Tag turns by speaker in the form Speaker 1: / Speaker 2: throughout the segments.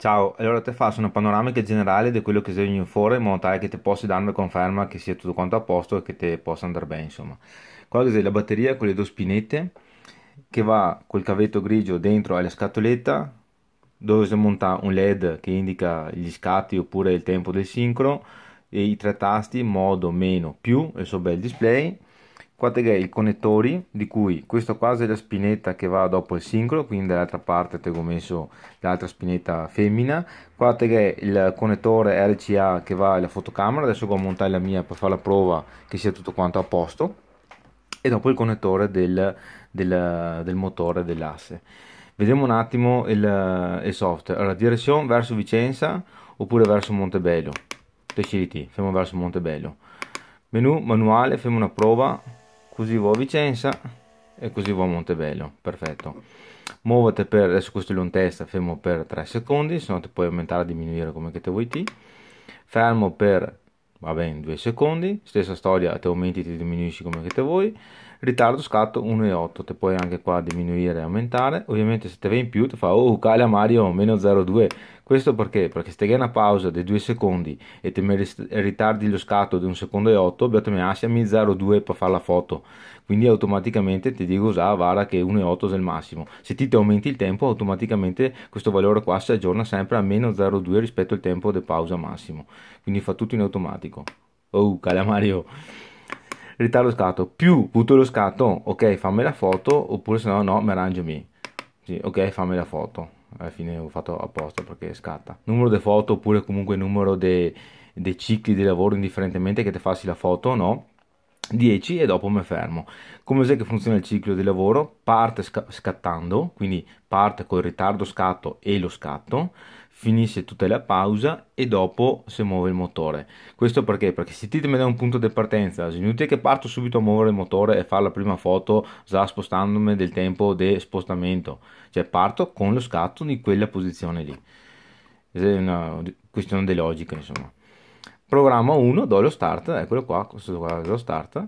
Speaker 1: Ciao, allora te faccio una panoramica generale di quello che sei in foro in modo tale che ti possa dare una conferma che sia tutto quanto a posto e che ti possa andare bene insomma. Qua che sei la batteria con le due spinette che va col cavetto grigio dentro alla scatoletta dove si monta un led che indica gli scatti oppure il tempo del sincro e i tre tasti modo, meno, più e il suo bel display qua tegherei i connettori di cui questo qua è la spinetta che va dopo il singolo quindi dall'altra parte te ho messo l'altra spinetta femmina qua tegherei il connettore RCA che va alla fotocamera adesso vado a montare la mia per fare la prova che sia tutto quanto a posto e dopo il connettore del, del, del motore dell'asse vediamo un attimo il, il software allora direzione verso Vicenza oppure verso Montebello te scegliti fermo verso Montebello menu manuale fermo una prova così va a Vicenza e così va a Montebello, perfetto. Muovete per, adesso questo è in testa, fermo per 3 secondi, se no ti puoi aumentare o diminuire come che te vuoi ti. Fermo per, va bene, 2 secondi, stessa storia, te aumenti e ti diminuisci come che te vuoi ritardo scatto 1,8 te puoi anche qua diminuire e aumentare ovviamente se te vai in più ti fa oh cala Mario meno 0,2 questo perché? Perché se te hai una pausa di 2 secondi e te ritardi lo scatto di 1 secondo e 8, beato me assi a 0,2 per fare la foto. Quindi automaticamente ti dico già, vara che 1,8 è il massimo. Se ti, aumenti il tempo, automaticamente questo valore qua si aggiorna sempre a meno 0,2 rispetto al tempo di pausa massimo. Quindi fa tutto in automatico. Oh, cala Mario ritardo scatto più butto lo scatto ok fammi la foto oppure se no no mi arrangio mi sì, ok fammi la foto alla fine ho fatto apposta perché scatta numero di foto oppure comunque numero dei de cicli di lavoro indifferentemente che ti fassi la foto no 10 e dopo mi fermo. Come cos'è che funziona il ciclo di lavoro? Parte scattando, quindi parte col ritardo scatto e lo scatto, finisce tutta la pausa e dopo si muove il motore. Questo perché? Perché se ti da un punto di partenza, se inutile che parto subito a muovere il motore e fare la prima foto già spostandomi del tempo di spostamento, cioè parto con lo scatto di quella posizione lì. È una questione di logica, insomma programma 1, do lo start, eccolo qua, questo qua è lo start,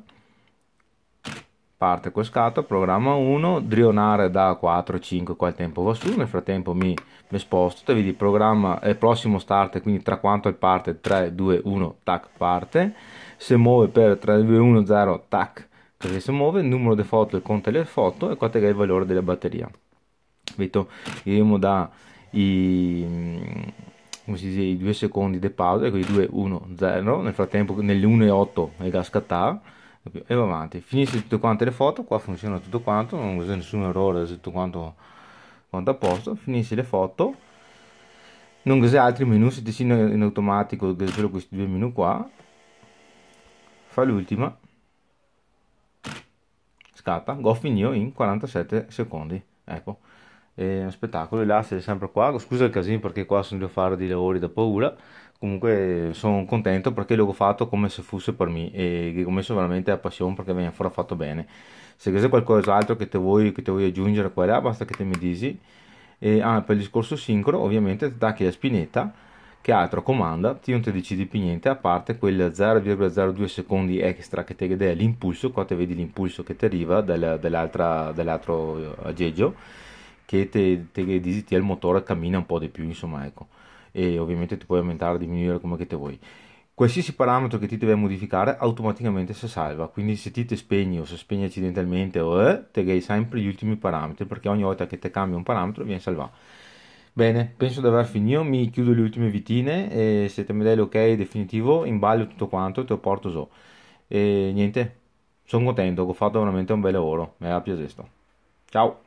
Speaker 1: parte col scatto, programma 1, drionare da 4 5 qua tempo va su, nel frattempo mi, mi sposto, vedi programma è prossimo start, quindi tra quanto e parte 3 2 1 tac parte, se muove per 3 2 1 0 tac, perché se muove il numero di foto, il conto delle foto e quanto è il valore della batteria. Vedo, vediamo da i si dice i due secondi di pausa, quindi 2, 1, 0, nel frattempo nelle 1 e 8 è da scattare e va avanti, finisce tutte quante le foto, qua funziona tutto quanto, non c'è nessun errore, tutto quanto, quanto a posto, finisce le foto, non c'è altri menu, si ti in automatico, solo questi due menu qua, fa l'ultima, scatta, go finito in 47 secondi, ecco è uno spettacolo, il è sempre qua, scusa il casino perché qua sono devo fare dei lavori da paura, comunque sono contento perché l'ho fatto come se fosse per me e ho messo veramente a passione perché mi viene ancora fatto bene. Se c'è qualcos'altro che, che ti vuoi aggiungere qua e là, basta che te mi dici. E, ah, per il discorso sincro, ovviamente ti attacchi la spinetta che altro comanda, ti non ti decidi più niente a parte quel 0,02 secondi extra che ti dà l'impulso, qua ti vedi l'impulso che ti arriva dall'altro aggeggio che ti digiti il motore cammina un po' di più insomma ecco e ovviamente ti puoi aumentare o diminuire come che te vuoi qualsiasi parametro che ti deve modificare automaticamente si salva quindi se ti, te spegni o se spegni accidentalmente o eh, te hai sempre gli ultimi parametri perché ogni volta che te cambia un parametro viene salvato Bene, penso di aver finito, mi chiudo le ultime vitine e se te mi dai l'ok definitivo imballo tutto quanto e te lo porto so. E niente, sono contento, ho fatto veramente un bel lavoro, mi ha piaciuto. Ciao!